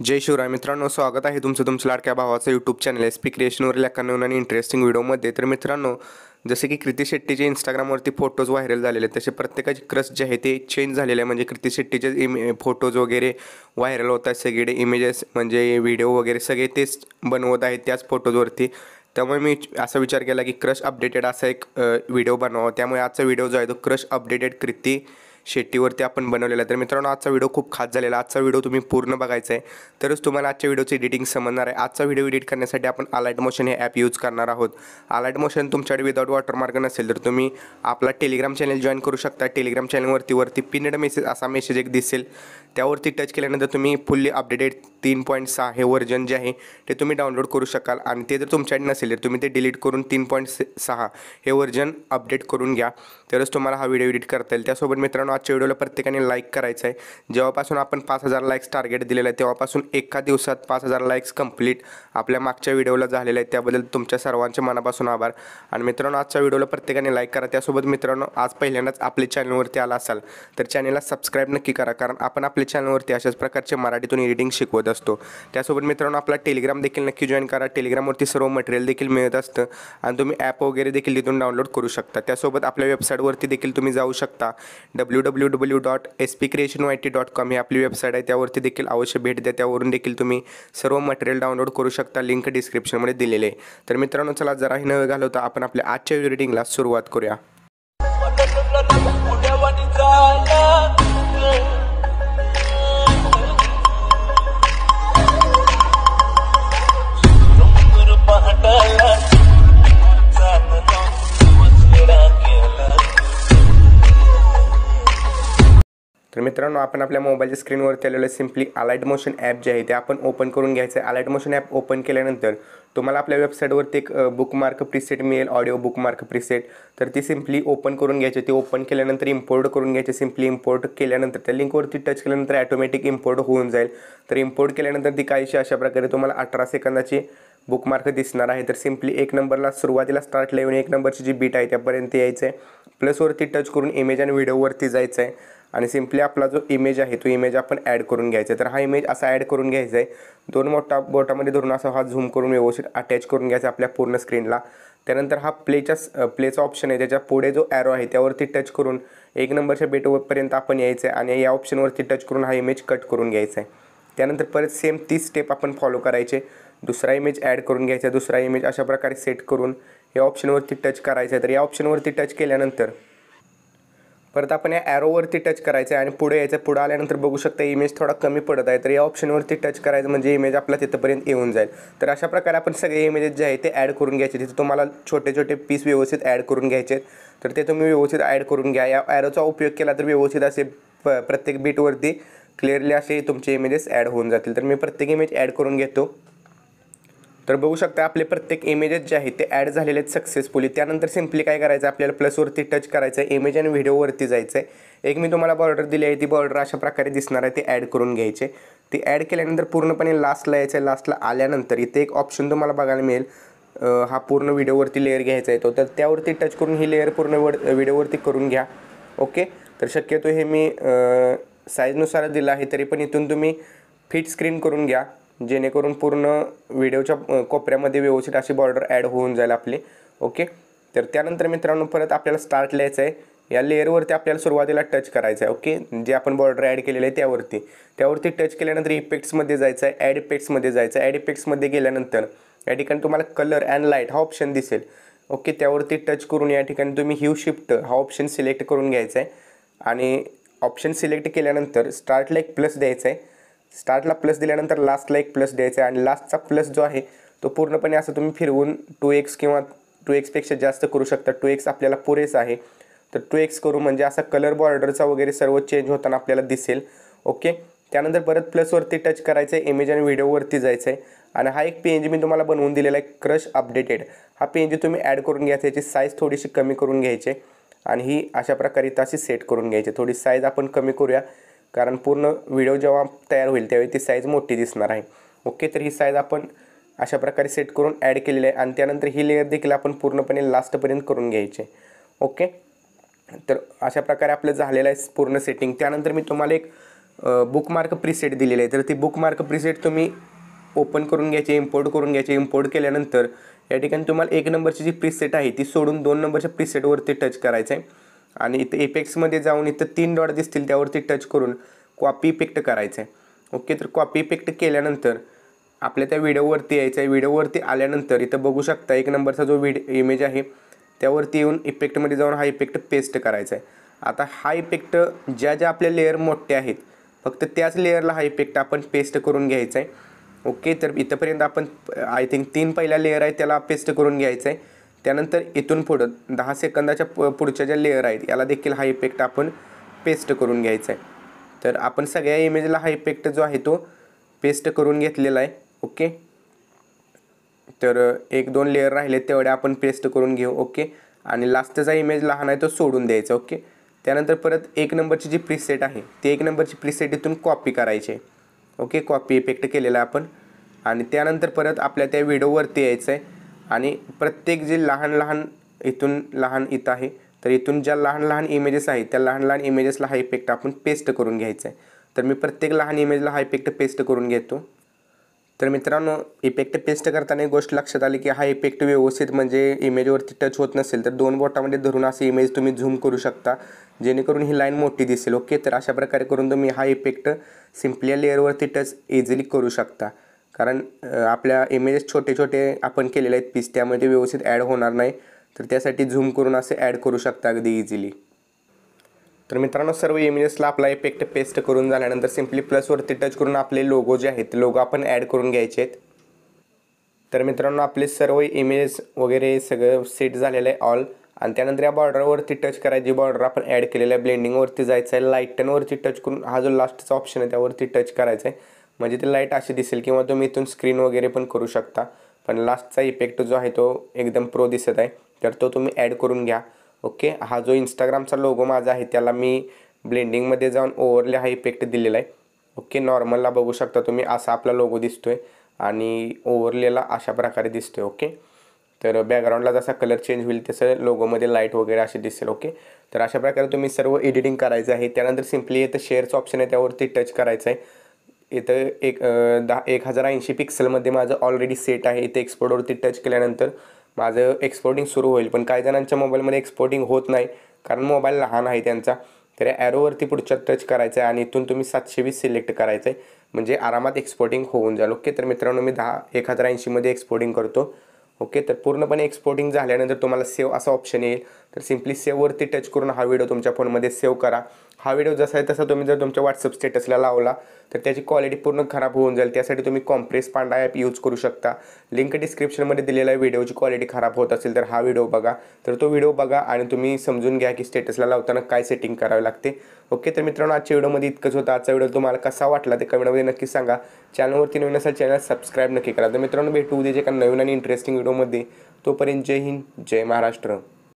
जय शिवराय मित्रांनो स्वागत आहे तुमचं तुमचं लाडक्या भावाचं यूट्यूब चॅनल एस पी क्रिएशनवरील या आणि इंटरेस्टिंग व्हिडिओमध्ये तर मित्रांनो जसे की कृती शेट्टीचे इंस्टाग्रामवरती फोटोज व्हायरल झालेले आहेत तसे प्रत्येकाचे क्रस जे आहे ते चेंज झालेले आहे म्हणजे कृती शेट्टीचे इमे फोटोज वगैरे व्हायरल होत आहेत सगळे इमेजेस म्हणजे व्हिडिओ वगैरे सगळे तेच बनवत आहेत त्याच फोटोजवरती त्यामुळे मी असा विचार केला की क्रश अपडेटेड असा एक व्हिडिओ बनवावा त्यामुळे आजचा व्हिडिओ जो आहे तो क्रश अपडेटेड कृती शेट्टीवरती आपण बनवलेला आहे तर मित्रांनो आजचा व्हिडिओ खूप खास झालेला आजचा व्हिडिओ तुम्ही पूर्ण बघायचा आहे तरच तुम्हाला आजच्या व्हिडिओची एडिटिंग समजणार आहे आजचा व्हिडिओ एडिट करण्यासाठी आपण अलाइट मोशन हे ॲप यूज करणार आहोत अलाइट मोशन तुमच्याकडे विदाउट वॉटरमार्क नसेल तर तुम्ही आपला टेलिग्राम चॅनल जॉईन करू शकता टेलिग्राम चॅनलवरती वरती पिनड मेसेज असा मेसेज एक दिसेल त्यावरती टच केल्यानंतर तुम्ही फुल्ली अपडेटेड तीन पॉईंट सहा हे व्हर्जन जे आहे ते तुम्ही डाउनलोड करू शकाल आणि ते जर तुमच्याकडे नसेल तर तुम्ही ते डिलीट करून तीन पॉईंट सहा हे व्हर्जन अपडेट करून घ्या तरच तुम्हाला हा व्हिडिओ एडिट करता येईल त्यासोबत मित्रांनो आजच्या व्हिडिओला प्रत्येकाने लाईक करायचं आहे जेव्हापासून आपण पाच हजार लाईक्स टार्गेट दिलेलं आहे तेव्हापासून एका दिवसात पाच हजार लाईक्स कंप्लीट आपल्या मागच्या व्हिडिओला झालेलं आहे त्याबद्दल तुमच्या सर्वांच्या मनापासून आभार आणि मित्रांनो आजच्या व्हिडिओला प्रत्येकाने लाईक करा त्यासोबत मित्रांनो आज पहिल्यांदाच आपल्या चॅनलवरती आला असाल तर चॅनलला सबस्क्राईब नक्की करा कारण आपण आपले चॅनलवरती अशाच प्रकारचे मराठीतून रीडिंग शिकवत असतो त्यासोबत मित्रांनो आपला टेलिग्राम देखील नक्की जॉईन करा टेलिग्रामवरती सर्व मटेरियल देखील मिळत असतं आणि तुम्ही ॲप वगैरे देखील तिथून डाउनलोड करू शकता त्यासोबत आपल्या वेबसाईटवरती देखील तुम्ही जाऊ शकता W W W dot S P creation Y T dot com ही आपली वेबसाईट आहे त्यावरती देखील अवश्य भेट द्या त्यावरून देखील तुम्ही सर्व मटेरियल डाउनलोड करू शकता लिंक डिस्क्रिप्शनमध्ये दिलेले आहे तर मित्रांनो चला जरा जराही नवे घालवता आपण आपल्या आजच्या एडिटिंगला सुरुवात करूया मित्रांनो आपण आपल्या मोबाईलच्या स्क्रीनवरती आलेलं सिम्पली अलाइट मोशन ॲप जे आहे ते आपण ओपन करून घ्यायचं आहे अलाइट मोशन ॲप ओपन केल्यानंतर तुम्हाला आपल्या वेबसाईटवरती एक बुकमार्क प्रिसेट मिळेल ऑडिओ बुकमार्क प्रिसेट तर ती सिम्पली ओपन करून घ्यायची ती ओपन केल्यानंतर इम्पोर्ट करून घ्यायची सिम्पली इम्पोर्ट केल्यानंतर त्या लिंकवरती टच केल्यानंतर ॲटोमॅटिक इम्पोर्ट होऊन जाईल तर इम्पोर्ट केल्यानंतर ती काहीशी अशा प्रकारे तुम्हाला अठरा सेकंदाची बुकमार्क दिसणार आहे तर सिम्पली एक नंबरला सुरुवातीला स्टार्ट लावून एक नंबरची जी बीट आहे त्यापर्यंत यायचं आहे प्लसवरती टच करून इमेज आणि व्हिडिओवरती जायचं आहे आणि सिम्पली आपला जो इमेज आहे तो इमेज आपण ॲड करून घ्यायचा आहे तर हा इमेज असा ॲड करून घ्यायचा आहे दोन मोठा बोटामध्ये धरून असा हा झूम करून व्यवस्थित अटॅच करून घ्यायचा आपल्या पूर्ण स्क्रीनला त्यानंतर हा प्लेच्या प्लेचा ऑप्शन आहे त्याच्या पुढे जो ॲरो आहे त्यावरती टच करून एक नंबरच्या बेटवरपर्यंत आपण यायचं आहे आणि या ऑप्शनवरती टच करून हा इमेज कट करून घ्यायचा आहे त्यानंतर परत सेम तीच स्टेप आपण फॉलो करायचे दुसरा इमेज ॲड करून घ्यायचा दुसरा इमेज अशा प्रकारे सेट करून या ऑप्शनवरती टच करायचं आहे तर या ऑप्शनवरती टच केल्यानंतर परत आपण या ॲरोवरती टच करायचं आहे आणि पुढे यायचं पुढे आल्यानंतर बघू शकता इमेज थोडा कमी पडत आहे तर या ऑप्शनवरती टच करायचं म्हणजे इमेज आपला तिथंपर्यंत येऊन जाईल तर अशा प्रकारे आपण सगळे इमेजेस जे आहे ते ॲड करून घ्यायचे तिथे तुम्हाला छोटे छोटे पीस व्यवस्थित ॲड करून घ्यायचे तर ते तुम्ही व्यवस्थित ॲड करून घ्या या ॲरोचा उपयोग केला तर व्यवस्थित असे प्रत्येक बीटवरती क्लिअरली असे तुमचे इमेजेस ॲड होऊन जातील तर मी प्रत्येक इमेज ॲड करून घेतो तर बघू शकता आपले प्रत्येक इमेजेस जे आहेत ते ॲड झालेले आहेत सक्सेसफुली त्यानंतर सिम्पली काय करायचं आपल्याला प्लसवरती टच करायचं आहे इमेज आणि व्हिडिओवरती जायचं आहे एक मी तुम्हाला बॉर्डर दिली आहे ती बॉर्डर अशा प्रकारे दिसणार आहे ते ॲड करून घ्यायचे ती ॲड केल्यानंतर पूर्णपणे लास्टला यायचं आहे लास्टला आल्यानंतर इथे एक ऑप्शन तुम्हाला बघायला मिळेल हा पूर्ण व्हिडिओवरती लेअर घ्यायचा येतो तर त्यावरती टच करून ही लेअर पूर्ण वर व्हिडिओवरती करून घ्या ओके तर शक्यतो हे मी साईजनुसार दिलं आहे तरी पण इथून तुम्ही फिट स्क्रीन करून घ्या जेणेकरून पूर्ण व्हिडिओच्या कोपऱ्यामध्ये व्यवस्थित अशी बॉर्डर ॲड होऊन जाईल आपली ओके तर त्यानंतर मित्रांनो परत आपल्याला स्टार्ट लिहायचं आहे या लेअरवरती आपल्याला सुरुवातीला टच करायचं आहे ओके जे आपण बॉर्डर ॲड केलेलं आहे त्यावरती त्यावरती टच केल्यानंतर इफेक्ट्समध्ये जायचं आहे ॲड इफेक्ट्समध्ये जायचं आहे ॲड इफेक्ट्समध्ये गेल्यानंतर या ठिकाणी तुम्हाला कलर अँड लाईट हा ऑप्शन दिसेल ओके त्यावरती टच करून या ठिकाणी तुम्ही ह्यू शिफ्ट हा ऑप्शन सिलेक्ट करून घ्यायचा आहे आणि ऑप्शन सिलेक्ट केल्यानंतर स्टार्टला एक प्लस द्यायचं आहे स्टार्टला प्लस दिल्यानंतर लास्टला एक प्लस द्यायचा आहे आणि लास्टचा प्लस जो आहे तो पूर्णपणे असं तुम्ही फिरवून टू एक्स किंवा टू एक्सपेक्षा जास्त करू शकता टू एक्स आपल्याला पुरेसा आहे तर टू एक्स करू म्हणजे असा कलर बॉर्डरचा वगैरे सर्व चेंज होताना आपल्याला दिसेल ओके त्यानंतर परत प्लसवरती टच करायचं आहे इमेज आणि व्हिडिओवरती जायचं आहे आणि हा एक पेंज मी तुम्हाला बनवून दिलेला आहे क्रश अपडेटेड हा पेंज तुम्ही ॲड करून घ्यायचा याची साईज थोडीशी कमी करून घ्यायची आणि ही अशा प्रकारे तशी सेट करून घ्यायची थोडी साईज आपण कमी करूया कारण पूर्ण व्हिडिओ जेव्हा तयार होईल त्यावेळी ती साईज मोठी दिसणार आहे ओके तर ही साईज आपण अशा प्रकारे सेट करून ॲड केलेली आहे आणि त्यानंतर ही लेअर देखील आपण पूर्णपणे लास्टपर्यंत करून घ्यायचे ओके तर अशा प्रकारे आपलं झालेलं आहे पूर्ण सेटिंग त्यानंतर मी तुम्हाला एक बुकमार्क प्रीसेट दिलेलं आहे तर ती बुकमार्क प्रीसेट तुम्ही ओपन करून घ्यायची इम्पोर्ट करून घ्यायची इम्पोर्ट केल्यानंतर या ठिकाणी तुम्हाला एक नंबरची जी प्रीसेट आहे ती सोडून दोन नंबरच्या प्रिसेटवरती टच करायचं आहे आणि इथं इफेक्ट्समध्ये जाऊन इथं तीन डॉट दिसतील त्यावरती टच करून कॉपी इफेक्ट करायचं आहे ओके तर कॉपी इफेक्ट केल्यानंतर आपल्या त्या व्हिडिओवरती यायचं आहे व्हिडिओवरती आल्यानंतर इथं बघू शकता एक नंबरचा जो व्हिडिओ इमेज आहे त्यावरती येऊन इफेक्टमध्ये जाऊन हा इफेक्ट पेस्ट करायचा आहे आता हा इफेक्ट ज्या ज्या आपल्या लेअर मोठे आहेत फक्त त्याच लेअरला हा इफेक्ट आपण पेस्ट करून घ्यायचा आहे ओके तर इथंपर्यंत आपण आय थिंक तीन पहिला लेअर आहे त्याला पेस्ट करून घ्यायचं आहे त्यानंतर इथून पुढं दहा सेकंदाच्या प पुढच्या ज्या लेअर आहेत याला देखील हा इफेक्ट आपण पेस्ट करून घ्यायचा आहे तर आपण सगळ्या इमेजला हा इफेक्ट जो आहे तो पेस्ट करून घेतलेला आहे ओके तर एक दोन लेअर राहिले तेवढ्या आपण पेस्ट करून घेऊ ओके आणि लास्टचा इमेज लहान आहे तो सोडून द्यायचा ओके त्यानंतर परत एक नंबरची जी प्रिसेट आहे ती एक नंबरची प्रिसेट इथून कॉपी करायची आहे ओके कॉपी इफेक्ट केलेला आहे आपण आणि त्यानंतर परत आपल्या त्या व्हिडिओवरती यायचं आहे आणि प्रत्येक जे लहान लहान इथून लहान इथं आहे तर इथून ज्या लहान लहान इमेजेस आहेत त्या लहान लहान इमेजेसला हा इफेक्ट आपण पेस्ट करून घ्यायचा आहे तर मी प्रत्येक लहान इमेजला हा इफेक्ट पेस्ट करून घेतो तर मित्रांनो इफेक्ट पेस्ट करताना एक गोष्ट लक्षात आली की हा इफेक्ट व्यवस्थित म्हणजे इमेजवरती टच होत नसेल तर दोन बोटामध्ये धरून असे इमेज तुम्ही झूम करू शकता जेणेकरून ही लाईन मोठी दिसेल ओके तर अशा प्रकारे करून तुम्ही हा इफेक्ट सिम्पली लेअरवरती टच इझिली करू शकता कारण आपल्या इमेजेस छोटे छोटे आपण केलेले आहेत पीस त्यामध्ये व्यवस्थित ॲड होणार नाही तर त्यासाठी झूम करून असे ॲड करू शकता अगदी इझिली तर मित्रांनो सर्व इमेजेसला आपला इफेक्ट पेस्ट करून झाल्यानंतर सिम्पली प्लसवरती टच करून आपले लोगो जे आहेत ते लोगो आपण ॲड करून घ्यायचे आहेत तर मित्रांनो आपले सर्व इमेजेस वगैरे सगळं सेट झालेलं आहे ऑल आणि त्यानंतर या बॉर्डरवरती टच करायची बॉर्डर आपण ॲड आहे ब्लेंडिंगवरती जायचं आहे लाईटनवरती टच करून हा जो लास्टचा ऑप्शन आहे त्यावरती टच करायचा आहे म्हणजे ते लाईट अशी दिसेल किंवा तुम्ही इथून स्क्रीन वगैरे पण करू शकता पण लास्टचा इफेक्ट जो आहे तो एकदम प्रो दिसत आहे तर तो तुम्ही ॲड करून घ्या ओके हा जो इंस्टाग्रामचा लोगो माझा आहे त्याला मी ब्लेंडिंगमध्ये जाऊन ओव्हरले हा इफेक्ट दिलेला आहे ओके नॉर्मलला बघू शकता तुम्ही असा आपला लोगो दिसतो आहे आणि ओव्हरलेला अशा प्रकारे दिसतो ओके तर बॅकग्राऊंडला जसा कलर चेंज होईल तसं लोगोमध्ये लाईट वगैरे असे दिसेल ओके तर अशा प्रकारे तुम्ही सर्व एडिटिंग करायचं आहे त्यानंतर सिम्पली येतं शेअरचं ऑप्शन आहे त्यावरती टच करायचं आहे इथं एक दहा एक हजार ऐंशी पिक्सलमध्ये माझं ऑलरेडी सेट आहे इथे एक्सपोर्टवरती टच केल्यानंतर माझं एक्सपोर्टिंग सुरू होईल पण काही जणांच्या मोबाईलमध्ये एक्सपोर्टिंग होत नाही कारण मोबाईल लहान आहे त्यांचा तर ॲरोवरती पुढच्या टच करायचं आहे आणि इथून तुम्ही सातशे वीस सिलेक्ट करायचं आहे म्हणजे आरामात एक्सपोर्टिंग होऊन जाईल ओके तर मित्रांनो मी दहा एक हजार ऐंशीमध्ये एक्सपोर्टिंग करतो ओके तर पूर्णपणे एक्सपोर्टिंग झाल्यानंतर तुम्हाला सेव्ह असा ऑप्शन येईल तर सिम्पली सेव्हवरती टच करून हा व्हिडिओ तुमच्या फोनमध्ये सेव्ह करा हा व्हिडिओ जसा आहे तसा तुम्ही जर तुमच्या व्हॉट्सअप स्टेटसला लावला तर त्याची क्वालिटी पूर्ण खराब होऊन जाईल त्यासाठी तुम्ही कॉम्प्रेस पांडा ॲप यूज करू शकता लिंक डिस्क्रिप्शनमध्ये दिलेला व्हिडिओची क्वालिटी खराब होत असेल तर हा व्हिडिओ बघा तर तो व्हिडिओ बघा आणि तुम्ही समजून घ्या की स्टेटसला लावताना काय सेटिंग करावे लागते ओके तर मित्रांनो आजच्या व्हिडिओमध्ये इतकंच होतं आजचा व्हिडिओ तुम्हाला कसा वाटला ते कमेंटमध्ये नक्की सांगा चॅनलवरती नवीन असाल चॅनल सबस्क्राईब नक्की करा तर मित्रांनो भेटू उद्याच्या एका नवीन आणि इंटरेस्टिंग व्हिडिओमध्ये तोपर्यंत जय हिंद जय महाराष्ट्र